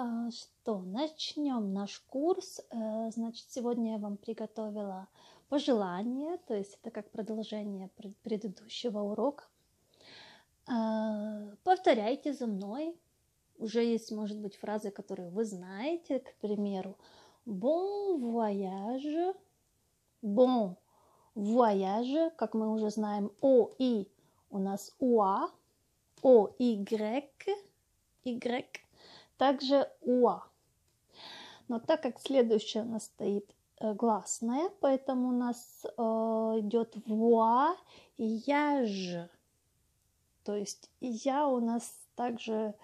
А, что, начнем наш курс. Э, значит, сегодня я вам приготовила пожелание, то есть это как продолжение предыдущего урока. А, повторяйте за мной. Уже есть, может быть, фразы, которые вы знаете, к примеру, bon voyage, bon voyage, как мы уже знаем, о и у нас уа, о y, y, также уа. Но так как следующая у нас стоит э, гласная, поэтому у нас э, идет вуа и я ж. То есть я у нас также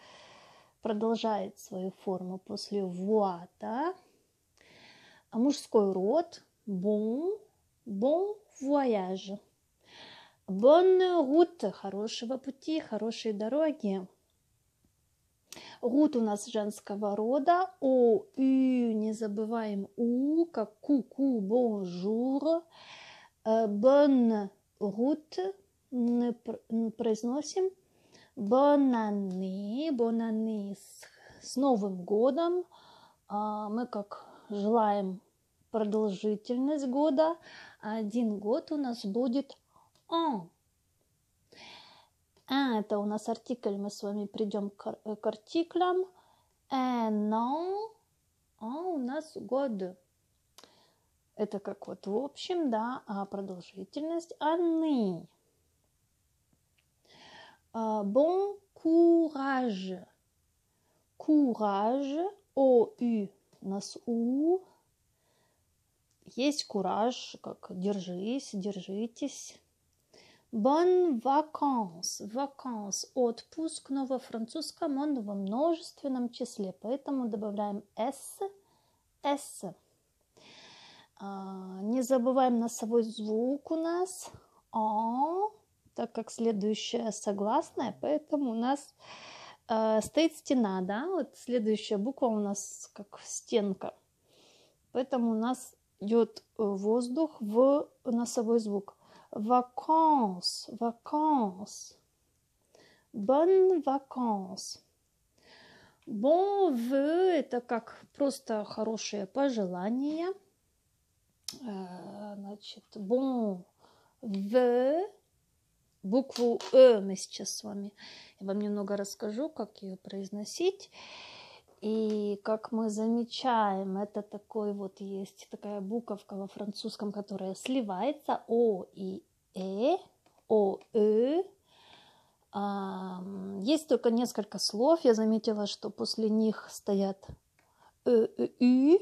продолжает свою форму после вуа, да. А мужской род бон, бон вояж, бонне route, хорошего пути, хорошей дороги. Рут у нас женского рода. О, ю, не забываем у, как ку-ку, бонжур. Э, бон рут произносим. Бонаны, бонаны с, с Новым годом. А, мы как желаем продолжительность года. Один год у нас будет он. N «Э, это у нас артикль, мы с вами придем к, э, к артиклям. Эно, а у нас год. Это как вот в общем, да, а продолжительность они. Э, bon courage. Courage, O-U, у нас У. Есть кураж, как держись, держитесь. Bon vacances. Vacances. Отпуск. Но во французском он во множественном числе, поэтому добавляем s. S. А, не забываем носовой звук у нас. О, «А», так как следующая согласная, поэтому у нас э, стоит стена, да? Вот следующая буква у нас как стенка. Поэтому у нас идет э, воздух в носовой звук. Vacances, vacances. Bonnes vacances. Bon vœu – это как просто хорошее пожелание. Э, значит, bon vœu букву «э» мы сейчас с вами. Я вам немного расскажу, как ее произносить. И как мы замечаем, это такой вот есть такая буковка во французском, которая сливается О и Э, О, Э. есть только несколько слов. Я заметила, что после них стоят Э, Э, Ü,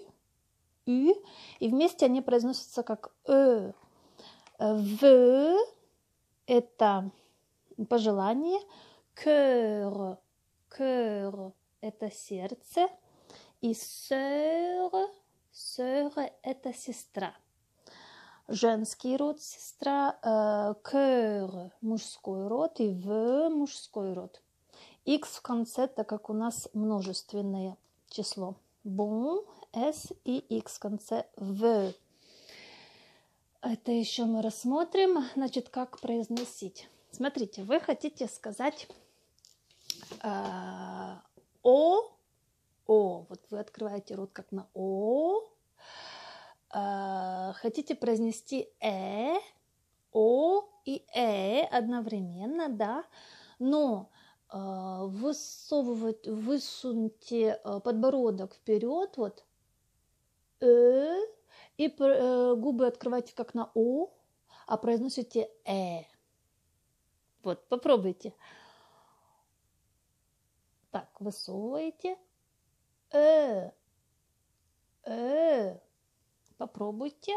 Ü, и вместе они произносятся как Э. В это пожелание. Кэр, кэр, это сердце, и сёр, сёр это сестра. Женский род сестра, э, кёр мужской род и в мужской род. X в конце, так как у нас множественное число. Бум, S и X в конце в. Это еще мы рассмотрим, значит, как произносить. Смотрите, вы хотите сказать э, о, О. Вот вы открываете рот как на О. А, хотите произнести Э, О и Э одновременно, да? Но а, высовывать, высуньте а, подбородок вперед, вот, Э, и э, губы открывайте как на О, а произносите Э. Вот, попробуйте. Так, высовываете. Э. Э. Попробуйте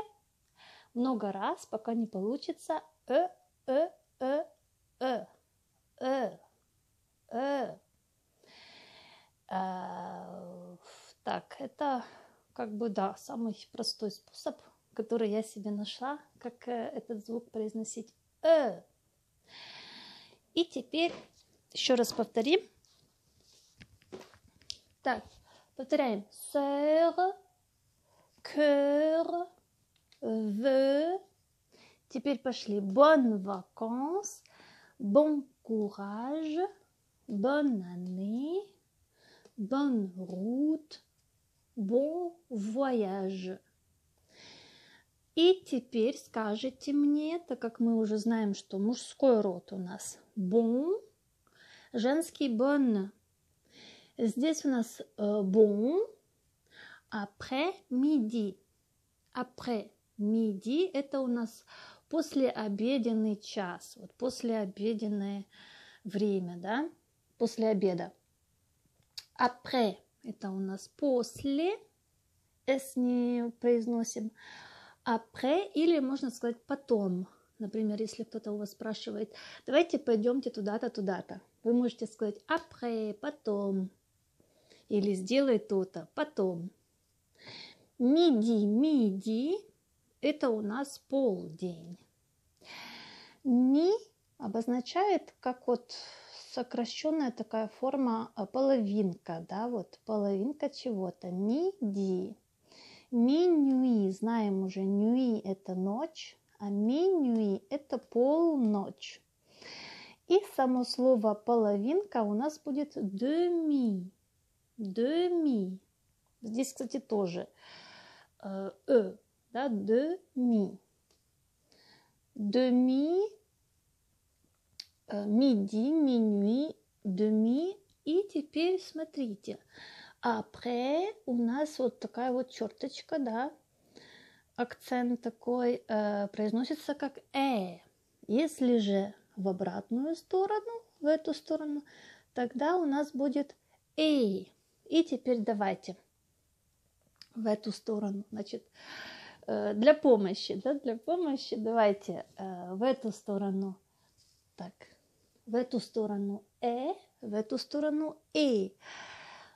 много раз, пока не получится э, э, э, э, э, э. А, так, это как бы, да, самый простой способ, который я себе нашла, как э, этот звук произносить э. И теперь еще раз повторим. Так, повторяем. Сэр, кэр, veux. Теперь пошли. Bonnes vacances, bon courage, bonne année, bonne route, bon voyage. И теперь скажите мне, так как мы уже знаем, что мужской род у нас bon, женский bon Здесь у нас э, bon, après midi. Après midi это у нас после обеденный час, вот после обеденное время, да, после обеда. Après это у нас после, с не произносим. Après или можно сказать потом. Например, если кто-то у вас спрашивает, давайте пойдемте туда-то, туда-то. Вы можете сказать après, потом или сделай то-то потом. Миди, миди – это у нас полдень. Ни обозначает как вот сокращенная такая форма э, половинка, да, вот половинка чего-то. Миди. Минюи, знаем уже, нюи – это ночь, а минюи – это полночь. И само слово половинка у нас будет деми demi. Здесь, кстати, тоже э, э да, demi. Demi, э, midi, minuit, demi. И теперь смотрите, après а у нас вот такая вот черточка, да, акцент такой э, произносится как э. Если же в обратную сторону, в эту сторону, тогда у нас будет эй. И теперь давайте в эту сторону, значит, э, для помощи, да, для помощи давайте э, в эту сторону, так, в эту сторону э, в эту сторону и.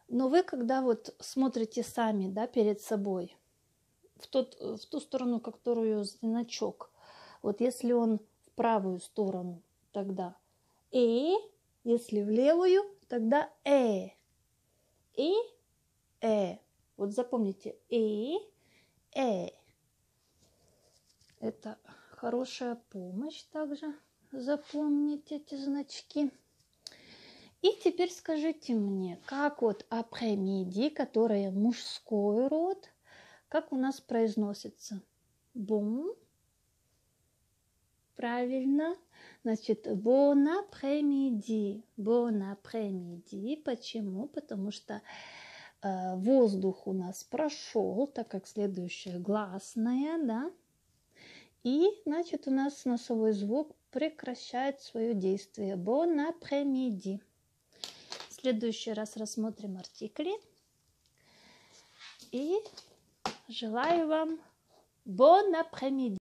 Но вы, когда вот смотрите сами, да, перед собой, в, тот, в ту сторону, которую значок, вот если он в правую сторону, тогда э, если в левую, тогда э и э. Вот запомните и э. Это хорошая помощь также. запомнить эти значки. И теперь скажите мне, как вот апремиди, которое мужской род, как у нас произносится? Бум. Bon правильно. Значит, bon après-midi. Bon après-midi. Почему? Потому что э, воздух у нас прошел, так как следующая гласная, да. И, значит, у нас носовой звук прекращает свое действие. Bon après-midi. В следующий раз рассмотрим артикли. И желаю вам bon après-midi.